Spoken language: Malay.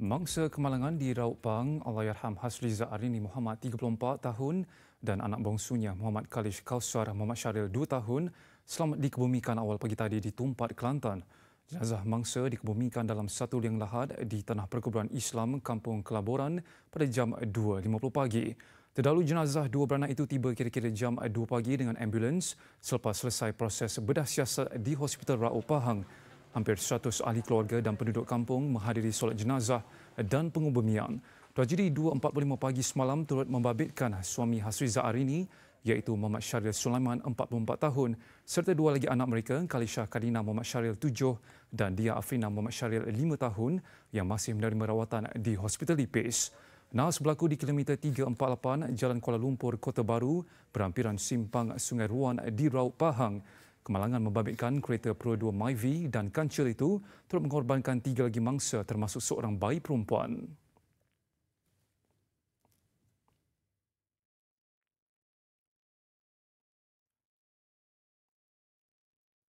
Mangsa kemalangan di Rauk Pang, Allahyarham Hasri Arini Muhammad 34 tahun dan anak bongsunya Muhammad Khalish Kausar Muhammad Syaril 2 tahun selamat dikebumikan awal pagi tadi di Tumpat Kelantan. Jenazah mangsa dikebumikan dalam satu liang lahat di Tanah Perkuburan Islam Kampung Kelaboran pada jam 2.50 pagi. Terdahulu jenazah dua beranak itu tiba kira-kira jam 2 pagi dengan ambulans selepas selesai proses bedah siasat di Hospital Rauk Pahang hampir 100 ahli keluarga dan penduduk kampung menghadiri solat jenazah dan pengubumian. Tragedi 2.45 pagi semalam turut membabitkan suami Hasriza Arini iaitu Muhammad Syaril Sulaiman, 44 tahun, serta dua lagi anak mereka, Kalisha Kadina Muhammad Syaril, 7 dan Dia Afrina Muhammad Syaril, 5 tahun yang masih menerima rawatan di Hospital Lipis. Nas berlaku di kilometer 348 Jalan Kuala Lumpur, Kota Baru, berhampiran simpang Sungai Ruan di Raut Pahang. Kemalangan membabitkan kereta Pro 2 Myvi dan kancil itu turut mengorbankan tiga lagi mangsa termasuk seorang bayi perempuan.